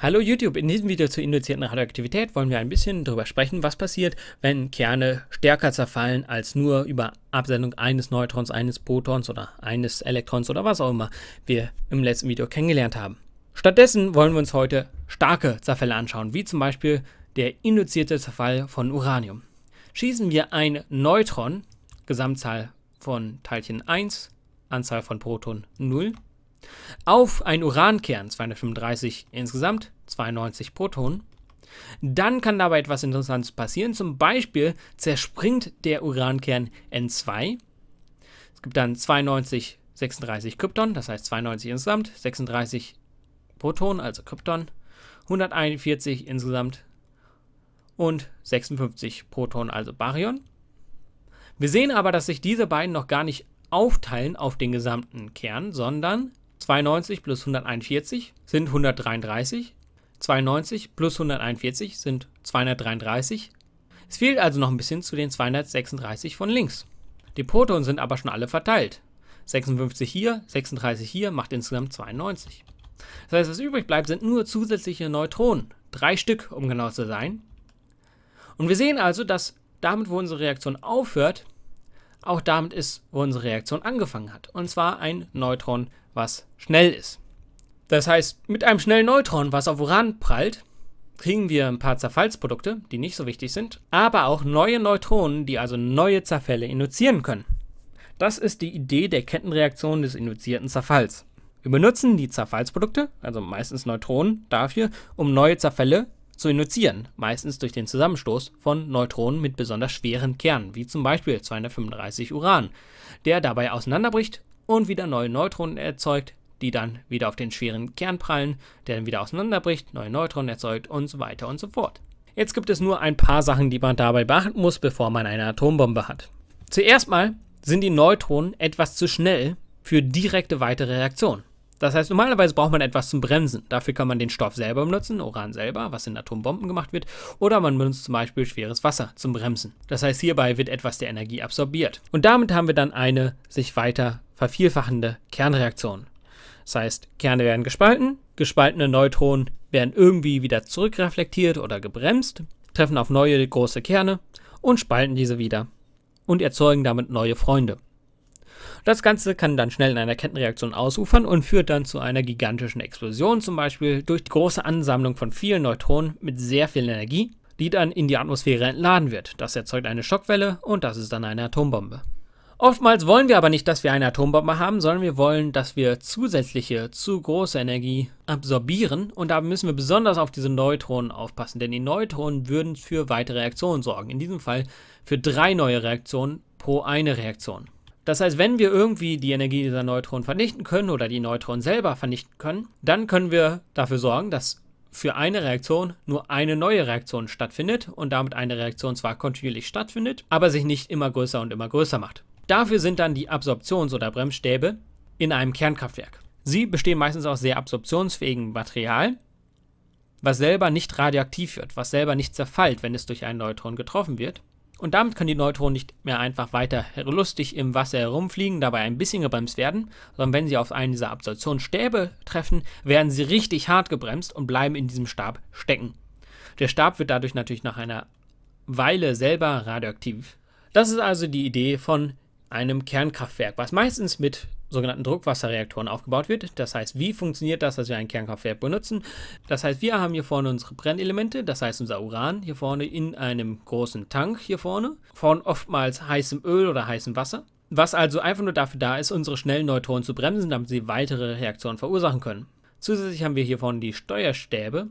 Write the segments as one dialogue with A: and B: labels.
A: Hallo YouTube, in diesem Video zur induzierten Radioaktivität wollen wir ein bisschen darüber sprechen, was passiert, wenn Kerne stärker zerfallen als nur über Absendung eines Neutrons, eines Protons oder eines Elektrons oder was auch immer wir im letzten Video kennengelernt haben. Stattdessen wollen wir uns heute starke Zerfälle anschauen, wie zum Beispiel der induzierte Zerfall von Uranium. Schießen wir ein Neutron, Gesamtzahl von Teilchen 1, Anzahl von Protonen 0, auf einen Urankern, 235 insgesamt, 92 Protonen, dann kann dabei etwas Interessantes passieren. Zum Beispiel zerspringt der Urankern N2. Es gibt dann 92, 36 Krypton, das heißt 92 insgesamt, 36 Protonen, also Krypton, 141 insgesamt und 56 Protonen, also Baryon. Wir sehen aber, dass sich diese beiden noch gar nicht aufteilen auf den gesamten Kern, sondern 92 plus 141 sind 133. 92 plus 141 sind 233. Es fehlt also noch ein bisschen zu den 236 von links. Die Protonen sind aber schon alle verteilt. 56 hier, 36 hier macht insgesamt 92. Das heißt, was übrig bleibt, sind nur zusätzliche Neutronen. Drei Stück, um genau zu sein. Und wir sehen also, dass damit, wo unsere Reaktion aufhört, auch damit ist, wo unsere Reaktion angefangen hat. Und zwar ein Neutron was schnell ist. Das heißt, mit einem schnellen Neutron, was auf Uran prallt, kriegen wir ein paar Zerfallsprodukte, die nicht so wichtig sind, aber auch neue Neutronen, die also neue Zerfälle induzieren können. Das ist die Idee der Kettenreaktion des induzierten Zerfalls. Wir benutzen die Zerfallsprodukte, also meistens Neutronen, dafür, um neue Zerfälle zu induzieren, meistens durch den Zusammenstoß von Neutronen mit besonders schweren Kernen, wie zum Beispiel 235 Uran, der dabei auseinanderbricht und wieder neue Neutronen erzeugt, die dann wieder auf den schweren Kern prallen, der dann wieder auseinanderbricht, neue Neutronen erzeugt und so weiter und so fort. Jetzt gibt es nur ein paar Sachen, die man dabei beachten muss, bevor man eine Atombombe hat. Zuerst mal sind die Neutronen etwas zu schnell für direkte weitere Reaktionen. Das heißt, normalerweise braucht man etwas zum Bremsen. Dafür kann man den Stoff selber benutzen, Uran selber, was in Atombomben gemacht wird, oder man benutzt zum Beispiel schweres Wasser zum Bremsen. Das heißt, hierbei wird etwas der Energie absorbiert. Und damit haben wir dann eine sich weiter vervielfachende Kernreaktion. Das heißt, Kerne werden gespalten, gespaltene Neutronen werden irgendwie wieder zurückreflektiert oder gebremst, treffen auf neue große Kerne und spalten diese wieder und erzeugen damit neue Freunde. Das Ganze kann dann schnell in einer Kettenreaktion ausufern und führt dann zu einer gigantischen Explosion, zum Beispiel durch die große Ansammlung von vielen Neutronen mit sehr viel Energie, die dann in die Atmosphäre entladen wird. Das erzeugt eine Schockwelle und das ist dann eine Atombombe. Oftmals wollen wir aber nicht, dass wir eine Atombombe haben, sondern wir wollen, dass wir zusätzliche zu große Energie absorbieren und da müssen wir besonders auf diese Neutronen aufpassen, denn die Neutronen würden für weitere Reaktionen sorgen. In diesem Fall für drei neue Reaktionen pro eine Reaktion. Das heißt, wenn wir irgendwie die Energie dieser Neutronen vernichten können oder die Neutronen selber vernichten können, dann können wir dafür sorgen, dass für eine Reaktion nur eine neue Reaktion stattfindet und damit eine Reaktion zwar kontinuierlich stattfindet, aber sich nicht immer größer und immer größer macht. Dafür sind dann die Absorptions- oder Bremsstäbe in einem Kernkraftwerk. Sie bestehen meistens aus sehr absorptionsfähigem Material, was selber nicht radioaktiv wird, was selber nicht zerfällt, wenn es durch einen Neutron getroffen wird. Und damit können die Neutronen nicht mehr einfach weiter lustig im Wasser herumfliegen, dabei ein bisschen gebremst werden, sondern wenn sie auf einen dieser Absorptionsstäbe treffen, werden sie richtig hart gebremst und bleiben in diesem Stab stecken. Der Stab wird dadurch natürlich nach einer Weile selber radioaktiv. Das ist also die Idee von einem Kernkraftwerk, was meistens mit sogenannten Druckwasserreaktoren aufgebaut wird. Das heißt, wie funktioniert das, dass wir ein Kernkraftwerk benutzen? Das heißt, wir haben hier vorne unsere Brennelemente, das heißt unser Uran hier vorne in einem großen Tank hier vorne, von oftmals heißem Öl oder heißem Wasser. Was also einfach nur dafür da ist, unsere schnellen Neutronen zu bremsen, damit sie weitere Reaktionen verursachen können. Zusätzlich haben wir hier vorne die Steuerstäbe,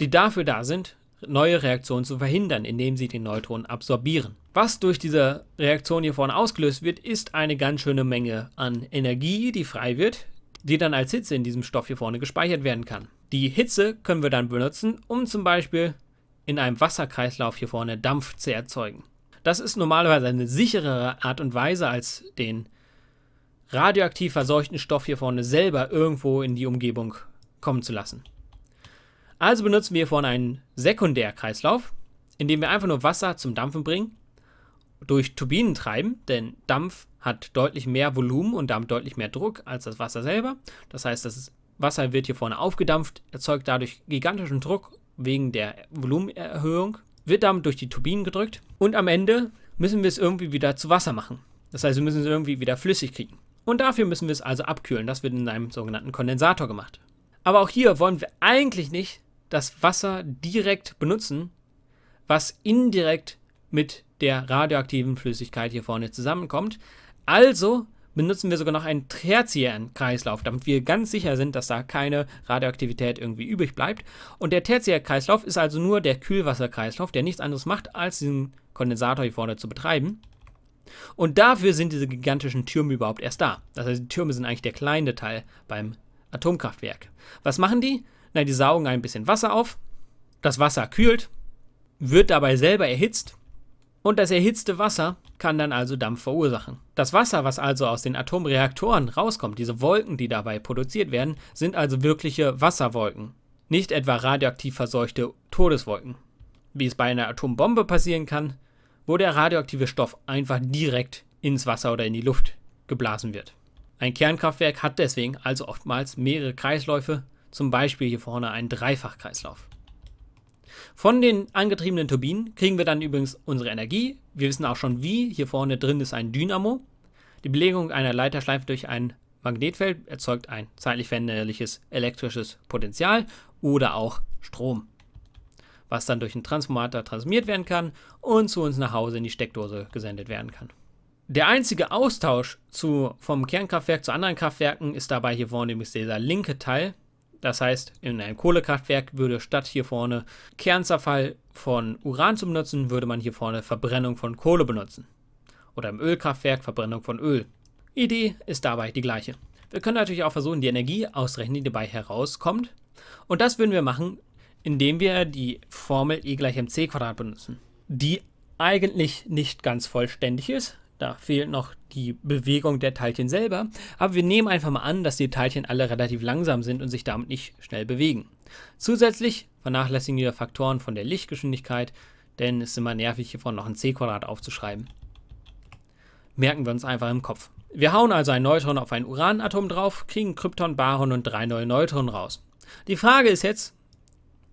A: die dafür da sind, neue Reaktionen zu verhindern, indem sie den Neutronen absorbieren. Was durch diese Reaktion hier vorne ausgelöst wird, ist eine ganz schöne Menge an Energie, die frei wird, die dann als Hitze in diesem Stoff hier vorne gespeichert werden kann. Die Hitze können wir dann benutzen, um zum Beispiel in einem Wasserkreislauf hier vorne Dampf zu erzeugen. Das ist normalerweise eine sicherere Art und Weise, als den radioaktiv verseuchten Stoff hier vorne selber irgendwo in die Umgebung kommen zu lassen. Also benutzen wir hier vorne einen Sekundärkreislauf, in dem wir einfach nur Wasser zum Dampfen bringen durch Turbinen treiben, denn Dampf hat deutlich mehr Volumen und damit deutlich mehr Druck als das Wasser selber. Das heißt, das Wasser wird hier vorne aufgedampft, erzeugt dadurch gigantischen Druck wegen der Volumenerhöhung, wird damit durch die Turbinen gedrückt und am Ende müssen wir es irgendwie wieder zu Wasser machen. Das heißt, wir müssen es irgendwie wieder flüssig kriegen. Und dafür müssen wir es also abkühlen. Das wird in einem sogenannten Kondensator gemacht. Aber auch hier wollen wir eigentlich nicht das Wasser direkt benutzen, was indirekt mit der radioaktiven Flüssigkeit hier vorne zusammenkommt. Also benutzen wir sogar noch einen tertiären Kreislauf, damit wir ganz sicher sind, dass da keine Radioaktivität irgendwie übrig bleibt. Und der tertiäre Kreislauf ist also nur der Kühlwasserkreislauf, der nichts anderes macht, als diesen Kondensator hier vorne zu betreiben. Und dafür sind diese gigantischen Türme überhaupt erst da. Das heißt, die Türme sind eigentlich der kleine Teil beim Atomkraftwerk. Was machen die? Na, die saugen ein bisschen Wasser auf. Das Wasser kühlt, wird dabei selber erhitzt und das erhitzte Wasser kann dann also Dampf verursachen. Das Wasser, was also aus den Atomreaktoren rauskommt, diese Wolken, die dabei produziert werden, sind also wirkliche Wasserwolken, nicht etwa radioaktiv verseuchte Todeswolken. Wie es bei einer Atombombe passieren kann, wo der radioaktive Stoff einfach direkt ins Wasser oder in die Luft geblasen wird. Ein Kernkraftwerk hat deswegen also oftmals mehrere Kreisläufe, zum Beispiel hier vorne einen Dreifachkreislauf. Von den angetriebenen Turbinen kriegen wir dann übrigens unsere Energie. Wir wissen auch schon wie. Hier vorne drin ist ein Dynamo. Die Belegung einer Leiterschleife durch ein Magnetfeld erzeugt ein zeitlich veränderliches elektrisches Potenzial oder auch Strom, was dann durch einen Transformator transformiert werden kann und zu uns nach Hause in die Steckdose gesendet werden kann. Der einzige Austausch zu, vom Kernkraftwerk zu anderen Kraftwerken ist dabei hier vorne nämlich dieser linke Teil, das heißt, in einem Kohlekraftwerk würde statt hier vorne Kernzerfall von Uran zu benutzen, würde man hier vorne Verbrennung von Kohle benutzen. Oder im Ölkraftwerk Verbrennung von Öl. Idee ist dabei die gleiche. Wir können natürlich auch versuchen, die Energie auszurechnen, die dabei herauskommt. Und das würden wir machen, indem wir die Formel E gleich mc Quadrat benutzen. Die eigentlich nicht ganz vollständig ist, da fehlt noch die Bewegung der Teilchen selber, aber wir nehmen einfach mal an, dass die Teilchen alle relativ langsam sind und sich damit nicht schnell bewegen. Zusätzlich vernachlässigen wir Faktoren von der Lichtgeschwindigkeit, denn es ist immer nervig, hiervon noch ein C-Quadrat aufzuschreiben. Merken wir uns einfach im Kopf. Wir hauen also ein Neutron auf ein Uranatom drauf, kriegen Krypton, Baron und drei neue Neutronen raus. Die Frage ist jetzt,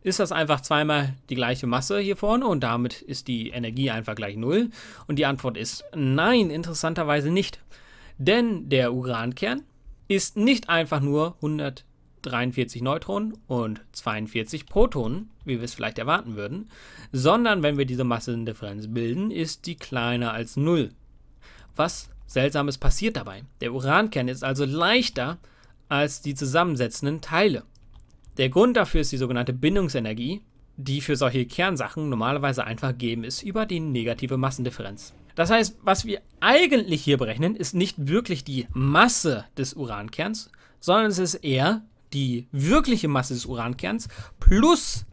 A: ist das einfach zweimal die gleiche Masse hier vorne und damit ist die Energie einfach gleich null? Und die Antwort ist nein, interessanterweise nicht. Denn der Urankern ist nicht einfach nur 143 Neutronen und 42 Protonen, wie wir es vielleicht erwarten würden, sondern wenn wir diese Massendifferenz bilden, ist die kleiner als Null. Was seltsames passiert dabei. Der Urankern ist also leichter als die zusammensetzenden Teile. Der Grund dafür ist die sogenannte Bindungsenergie, die für solche Kernsachen normalerweise einfach gegeben ist über die negative Massendifferenz. Das heißt, was wir eigentlich hier berechnen, ist nicht wirklich die Masse des Urankerns, sondern es ist eher die wirkliche Masse des Urankerns plus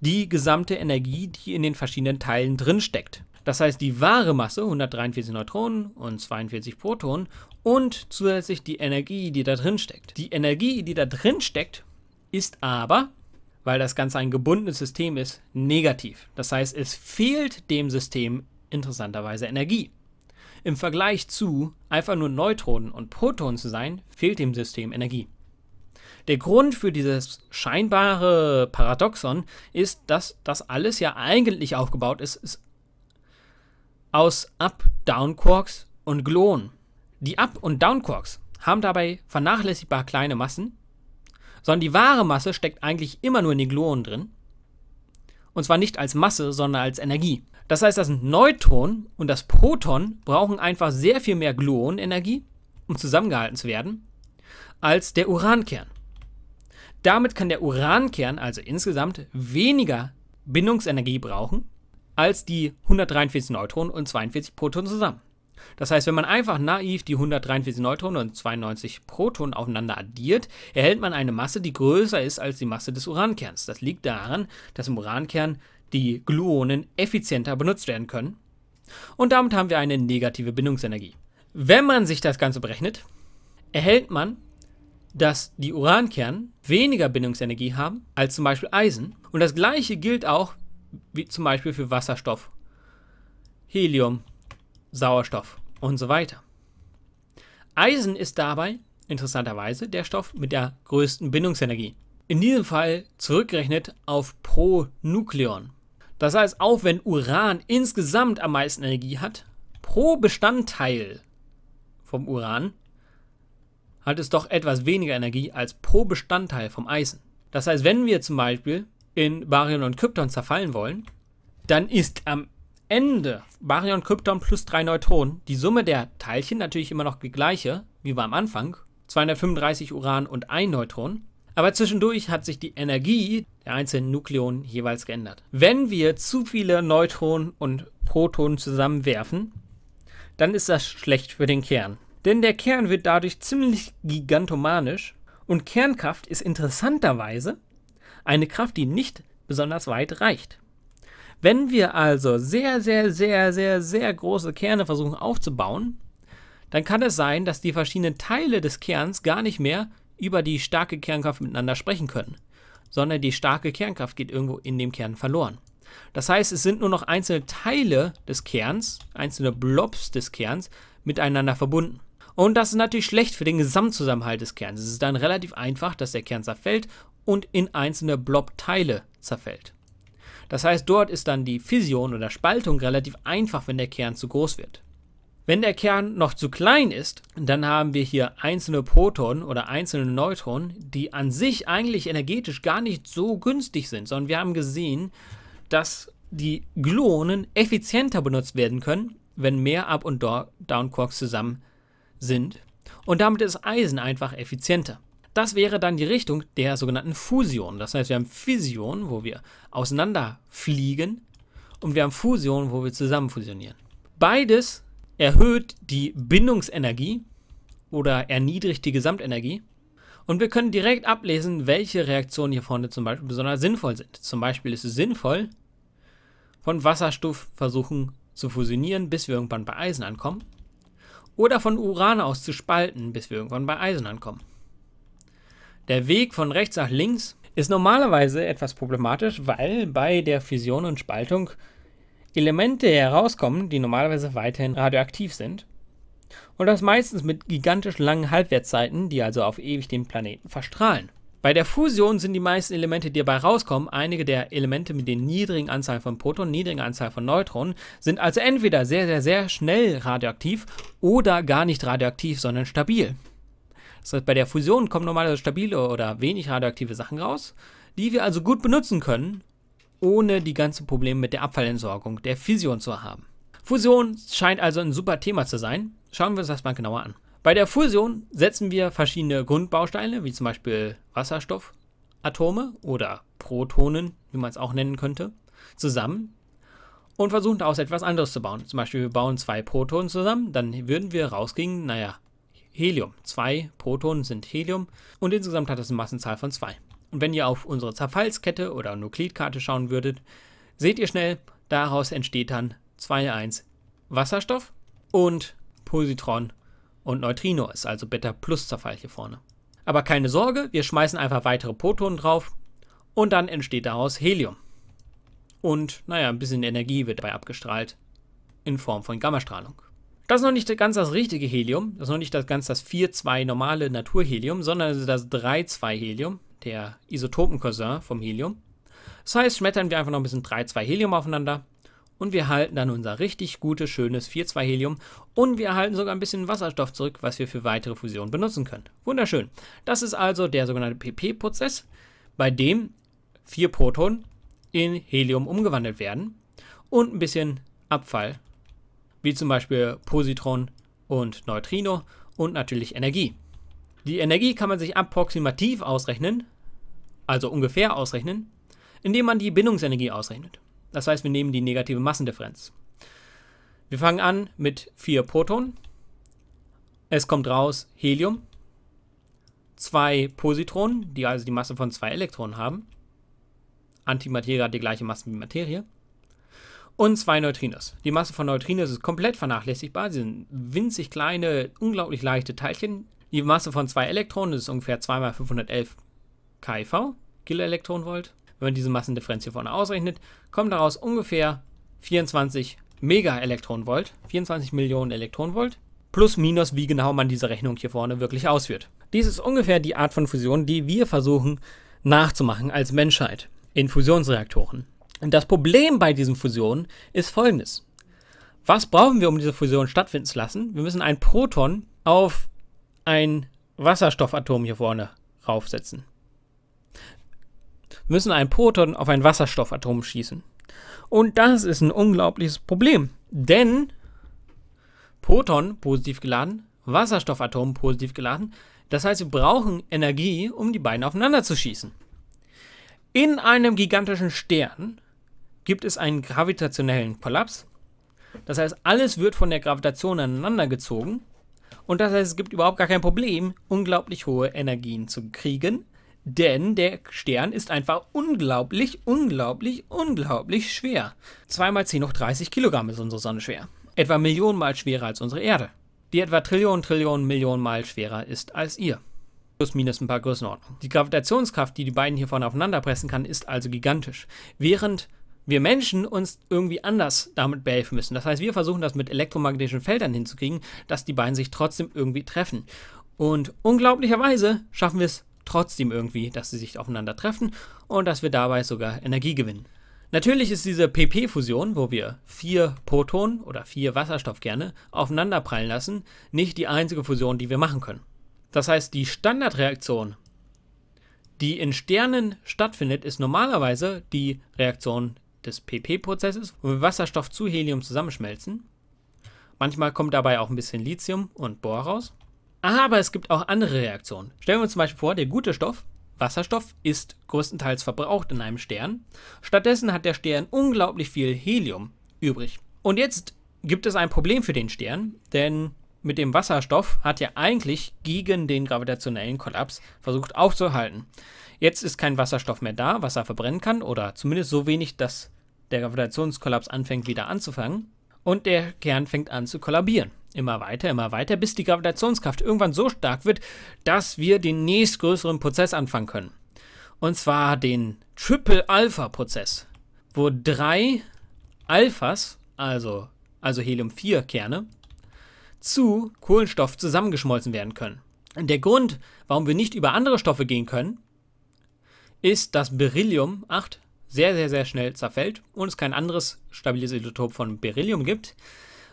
A: die gesamte Energie, die in den verschiedenen Teilen drin steckt. Das heißt, die wahre Masse, 143 Neutronen und 42 Protonen und zusätzlich die Energie, die da drin steckt. Die Energie, die da drin steckt, ist aber, weil das Ganze ein gebundenes System ist, negativ. Das heißt, es fehlt dem System interessanterweise Energie. Im Vergleich zu einfach nur Neutronen und Protonen zu sein, fehlt dem System Energie. Der Grund für dieses scheinbare Paradoxon ist, dass das alles ja eigentlich aufgebaut ist, ist aus Up-Down-Quarks und Gluonen. Die Up- und Down-Quarks haben dabei vernachlässigbar kleine Massen sondern die wahre Masse steckt eigentlich immer nur in den Gluonen drin. Und zwar nicht als Masse, sondern als Energie. Das heißt, das Neutron und das Proton brauchen einfach sehr viel mehr Gluonenenergie, um zusammengehalten zu werden, als der Urankern. Damit kann der Urankern also insgesamt weniger Bindungsenergie brauchen als die 143 Neutronen und 42 Protonen zusammen. Das heißt, wenn man einfach naiv die 143 Neutronen und 92 Protonen aufeinander addiert, erhält man eine Masse, die größer ist als die Masse des Urankerns. Das liegt daran, dass im Urankern die Gluonen effizienter benutzt werden können. Und damit haben wir eine negative Bindungsenergie. Wenn man sich das Ganze berechnet, erhält man, dass die Urankern weniger Bindungsenergie haben als zum Beispiel Eisen. Und das gleiche gilt auch wie zum Beispiel für Wasserstoff, Helium Sauerstoff und so weiter. Eisen ist dabei interessanterweise der Stoff mit der größten Bindungsenergie. In diesem Fall zurückgerechnet auf pro Nukleon. Das heißt, auch wenn Uran insgesamt am meisten Energie hat, pro Bestandteil vom Uran hat es doch etwas weniger Energie als pro Bestandteil vom Eisen. Das heißt, wenn wir zum Beispiel in Baryon und Krypton zerfallen wollen, dann ist am Ende Baryon Krypton plus drei Neutronen, die Summe der Teilchen natürlich immer noch die gleiche, wie war am Anfang, 235 Uran und ein Neutron, aber zwischendurch hat sich die Energie der einzelnen Nukleonen jeweils geändert. Wenn wir zu viele Neutronen und Protonen zusammenwerfen, dann ist das schlecht für den Kern. Denn der Kern wird dadurch ziemlich gigantomanisch und Kernkraft ist interessanterweise eine Kraft, die nicht besonders weit reicht. Wenn wir also sehr, sehr, sehr, sehr, sehr große Kerne versuchen aufzubauen, dann kann es sein, dass die verschiedenen Teile des Kerns gar nicht mehr über die starke Kernkraft miteinander sprechen können, sondern die starke Kernkraft geht irgendwo in dem Kern verloren. Das heißt, es sind nur noch einzelne Teile des Kerns, einzelne Blobs des Kerns miteinander verbunden. Und das ist natürlich schlecht für den Gesamtzusammenhalt des Kerns. Es ist dann relativ einfach, dass der Kern zerfällt und in einzelne Blobteile zerfällt. Das heißt, dort ist dann die Fission oder Spaltung relativ einfach, wenn der Kern zu groß wird. Wenn der Kern noch zu klein ist, dann haben wir hier einzelne Protonen oder einzelne Neutronen, die an sich eigentlich energetisch gar nicht so günstig sind, sondern wir haben gesehen, dass die Gluonen effizienter benutzt werden können, wenn mehr Up- und Down-Quarks zusammen sind. Und damit ist Eisen einfach effizienter. Das wäre dann die Richtung der sogenannten Fusion. Das heißt, wir haben Fission, wo wir auseinanderfliegen, und wir haben Fusion, wo wir zusammen fusionieren. Beides erhöht die Bindungsenergie oder erniedrigt die Gesamtenergie. Und wir können direkt ablesen, welche Reaktionen hier vorne zum Beispiel besonders sinnvoll sind. Zum Beispiel ist es sinnvoll, von Wasserstoff versuchen zu fusionieren, bis wir irgendwann bei Eisen ankommen. Oder von Uran aus zu spalten, bis wir irgendwann bei Eisen ankommen. Der Weg von rechts nach links ist normalerweise etwas problematisch, weil bei der Fission und Spaltung Elemente herauskommen, die normalerweise weiterhin radioaktiv sind. Und das meistens mit gigantisch langen Halbwertszeiten, die also auf ewig den Planeten verstrahlen. Bei der Fusion sind die meisten Elemente, die dabei rauskommen, einige der Elemente mit den niedrigen Anzahl von Protonen, niedrigen Anzahl von Neutronen, sind also entweder sehr, sehr, sehr schnell radioaktiv oder gar nicht radioaktiv, sondern stabil. Das heißt, bei der Fusion kommen normalerweise stabile oder wenig radioaktive Sachen raus, die wir also gut benutzen können, ohne die ganzen Probleme mit der Abfallentsorgung der Fission zu haben. Fusion scheint also ein super Thema zu sein. Schauen wir uns das mal genauer an. Bei der Fusion setzen wir verschiedene Grundbausteine, wie zum Beispiel Wasserstoffatome oder Protonen, wie man es auch nennen könnte, zusammen und versuchen daraus etwas anderes zu bauen. Zum Beispiel wir bauen zwei Protonen zusammen, dann würden wir rauskriegen, naja, Helium. Zwei Protonen sind Helium und insgesamt hat das eine Massenzahl von zwei. Und wenn ihr auf unsere Zerfallskette oder Nuklidkarte schauen würdet, seht ihr schnell, daraus entsteht dann 2,1 Wasserstoff und Positron und Neutrino ist also Beta plus Zerfall hier vorne. Aber keine Sorge, wir schmeißen einfach weitere Protonen drauf und dann entsteht daraus Helium. Und naja, ein bisschen Energie wird dabei abgestrahlt in Form von Gammastrahlung. Das ist noch nicht ganz das richtige Helium, das ist noch nicht ganz das 4,2 normale Naturhelium, sondern das 3,2 Helium, der Isotopen-Cousin vom Helium. Das heißt, schmettern wir einfach noch ein bisschen 3,2 Helium aufeinander und wir erhalten dann unser richtig gutes, schönes 4,2 Helium und wir erhalten sogar ein bisschen Wasserstoff zurück, was wir für weitere Fusionen benutzen können. Wunderschön. Das ist also der sogenannte PP-Prozess, bei dem vier Protonen in Helium umgewandelt werden und ein bisschen Abfall wie zum Beispiel Positron und Neutrino und natürlich Energie. Die Energie kann man sich approximativ ausrechnen, also ungefähr ausrechnen, indem man die Bindungsenergie ausrechnet. Das heißt, wir nehmen die negative Massendifferenz. Wir fangen an mit vier Protonen. Es kommt raus Helium, zwei Positronen, die also die Masse von zwei Elektronen haben. Antimaterie hat die gleiche Masse wie Materie und zwei Neutrinos. Die Masse von Neutrinos ist komplett vernachlässigbar. Sie sind winzig kleine, unglaublich leichte Teilchen. Die Masse von zwei Elektronen ist ungefähr 2 mal 511 keV, Kiloelektronenvolt. Wenn man diese Massendifferenz hier vorne ausrechnet, kommen daraus ungefähr 24 Megaelektronenvolt, 24 Millionen Elektronenvolt, plus minus, wie genau man diese Rechnung hier vorne wirklich ausführt. Dies ist ungefähr die Art von Fusion, die wir versuchen nachzumachen als Menschheit in Fusionsreaktoren. Und das Problem bei diesen Fusionen ist folgendes. Was brauchen wir, um diese Fusion stattfinden zu lassen? Wir müssen ein Proton auf ein Wasserstoffatom hier vorne raufsetzen. Wir müssen ein Proton auf ein Wasserstoffatom schießen. Und das ist ein unglaubliches Problem, denn Proton positiv geladen, Wasserstoffatom positiv geladen. Das heißt, wir brauchen Energie, um die beiden aufeinander zu schießen. In einem gigantischen Stern gibt es einen gravitationellen Kollaps. Das heißt, alles wird von der Gravitation aneinander gezogen. Und das heißt, es gibt überhaupt gar kein Problem, unglaublich hohe Energien zu kriegen, denn der Stern ist einfach unglaublich, unglaublich, unglaublich schwer. 2 mal 10 hoch 30 Kilogramm ist unsere Sonne schwer. Etwa Millionenmal schwerer als unsere Erde. Die etwa Trillionen, Trillionen, Millionen Mal schwerer ist als ihr. Plus minus ein paar Größenordnungen. Die Gravitationskraft, die die beiden hier vorne aufeinander pressen kann, ist also gigantisch. Während wir Menschen uns irgendwie anders damit behelfen müssen. Das heißt, wir versuchen das mit elektromagnetischen Feldern hinzukriegen, dass die beiden sich trotzdem irgendwie treffen. Und unglaublicherweise schaffen wir es trotzdem irgendwie, dass sie sich aufeinander treffen und dass wir dabei sogar Energie gewinnen. Natürlich ist diese PP-Fusion, wo wir vier Protonen oder vier Wasserstoffkerne aufeinander prallen lassen, nicht die einzige Fusion, die wir machen können. Das heißt, die Standardreaktion, die in Sternen stattfindet, ist normalerweise die Reaktion des PP-Prozesses, wo wir Wasserstoff zu Helium zusammenschmelzen. Manchmal kommt dabei auch ein bisschen Lithium und Bohr raus. Aber es gibt auch andere Reaktionen. Stellen wir uns zum Beispiel vor, der gute Stoff, Wasserstoff, ist größtenteils verbraucht in einem Stern. Stattdessen hat der Stern unglaublich viel Helium übrig. Und jetzt gibt es ein Problem für den Stern, denn mit dem Wasserstoff hat ja eigentlich gegen den gravitationellen Kollaps versucht aufzuhalten. Jetzt ist kein Wasserstoff mehr da, was er verbrennen kann, oder zumindest so wenig, dass der Gravitationskollaps anfängt wieder anzufangen. Und der Kern fängt an zu kollabieren. Immer weiter, immer weiter, bis die Gravitationskraft irgendwann so stark wird, dass wir den nächstgrößeren Prozess anfangen können. Und zwar den Triple-Alpha-Prozess, wo drei Alphas, also, also Helium-4-Kerne, zu Kohlenstoff zusammengeschmolzen werden können. Der Grund, warum wir nicht über andere Stoffe gehen können, ist, dass Beryllium 8 sehr, sehr, sehr schnell zerfällt und es kein anderes stabiles Isotop von Beryllium gibt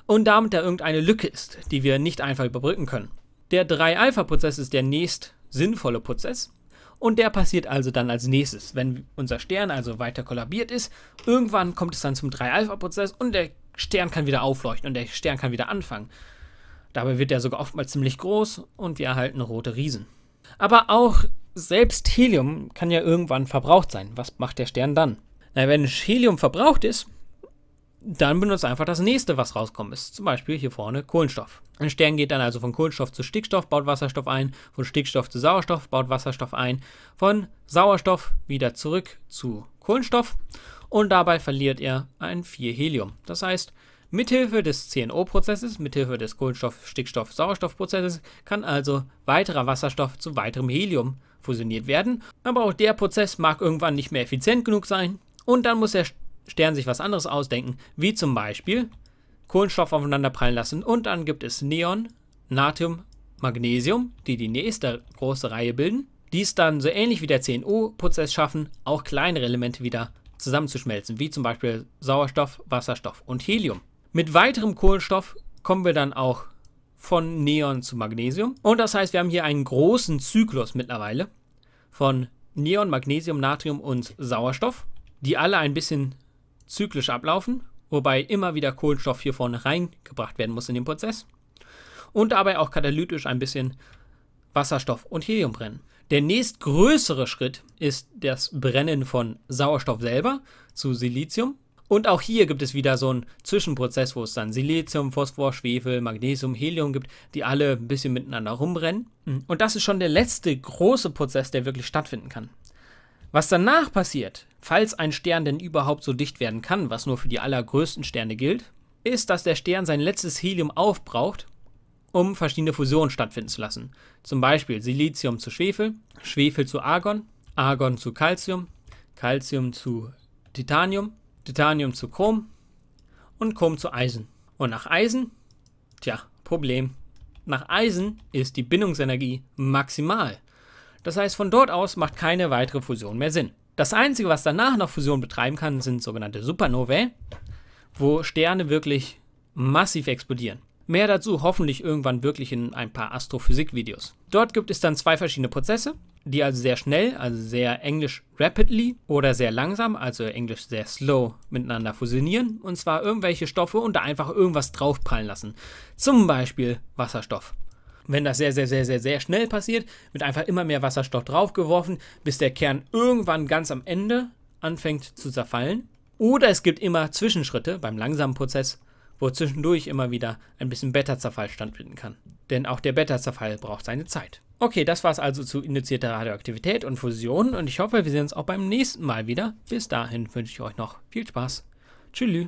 A: und damit da irgendeine Lücke ist, die wir nicht einfach überbrücken können. Der 3-Alpha-Prozess ist der nächst sinnvolle Prozess und der passiert also dann als nächstes. Wenn unser Stern also weiter kollabiert ist, irgendwann kommt es dann zum 3-Alpha-Prozess und der Stern kann wieder aufleuchten und der Stern kann wieder anfangen. Dabei wird er sogar oftmals ziemlich groß und wir erhalten rote Riesen. Aber auch selbst Helium kann ja irgendwann verbraucht sein. Was macht der Stern dann? Na, wenn Helium verbraucht ist, dann benutzt einfach das nächste, was rauskommt, ist zum Beispiel hier vorne Kohlenstoff. Ein Stern geht dann also von Kohlenstoff zu Stickstoff, baut Wasserstoff ein, von Stickstoff zu Sauerstoff, baut Wasserstoff ein, von Sauerstoff wieder zurück zu Kohlenstoff und dabei verliert er ein 4 Helium. Das heißt, Mithilfe des CNO-Prozesses, mithilfe des Kohlenstoff-Stickstoff-Sauerstoff-Prozesses kann also weiterer Wasserstoff zu weiterem Helium fusioniert werden. Aber auch der Prozess mag irgendwann nicht mehr effizient genug sein und dann muss der Stern sich was anderes ausdenken, wie zum Beispiel Kohlenstoff aufeinander prallen lassen und dann gibt es Neon, Natrium, Magnesium, die die nächste große Reihe bilden, Dies dann so ähnlich wie der CNO-Prozess schaffen, auch kleinere Elemente wieder zusammenzuschmelzen, wie zum Beispiel Sauerstoff, Wasserstoff und Helium. Mit weiterem Kohlenstoff kommen wir dann auch von Neon zu Magnesium. Und das heißt, wir haben hier einen großen Zyklus mittlerweile von Neon, Magnesium, Natrium und Sauerstoff, die alle ein bisschen zyklisch ablaufen, wobei immer wieder Kohlenstoff hier vorne reingebracht werden muss in den Prozess. Und dabei auch katalytisch ein bisschen Wasserstoff und Helium brennen. Der nächstgrößere Schritt ist das Brennen von Sauerstoff selber zu Silizium und auch hier gibt es wieder so einen Zwischenprozess, wo es dann Silizium, Phosphor, Schwefel, Magnesium, Helium gibt, die alle ein bisschen miteinander rumrennen. Mhm. Und das ist schon der letzte große Prozess, der wirklich stattfinden kann. Was danach passiert, falls ein Stern denn überhaupt so dicht werden kann, was nur für die allergrößten Sterne gilt, ist, dass der Stern sein letztes Helium aufbraucht, um verschiedene Fusionen stattfinden zu lassen. Zum Beispiel Silizium zu Schwefel, Schwefel zu Argon, Argon zu Calcium, Calcium zu Titanium Titanium zu Chrom und Chrom zu Eisen. Und nach Eisen, tja, Problem. Nach Eisen ist die Bindungsenergie maximal. Das heißt, von dort aus macht keine weitere Fusion mehr Sinn. Das Einzige, was danach noch Fusion betreiben kann, sind sogenannte Supernovae, wo Sterne wirklich massiv explodieren. Mehr dazu hoffentlich irgendwann wirklich in ein paar Astrophysik-Videos. Dort gibt es dann zwei verschiedene Prozesse die also sehr schnell, also sehr englisch rapidly oder sehr langsam, also englisch sehr slow miteinander fusionieren und zwar irgendwelche Stoffe und da einfach irgendwas draufprallen lassen. Zum Beispiel Wasserstoff. Wenn das sehr, sehr, sehr, sehr, sehr schnell passiert, wird einfach immer mehr Wasserstoff draufgeworfen, bis der Kern irgendwann ganz am Ende anfängt zu zerfallen. Oder es gibt immer Zwischenschritte beim langsamen Prozess, wo zwischendurch immer wieder ein bisschen Beta-Zerfall stattfinden kann. Denn auch der Beta-Zerfall braucht seine Zeit. Okay, das war es also zu induzierter Radioaktivität und Fusion und ich hoffe, wir sehen uns auch beim nächsten Mal wieder. Bis dahin wünsche ich euch noch viel Spaß. Tschüss.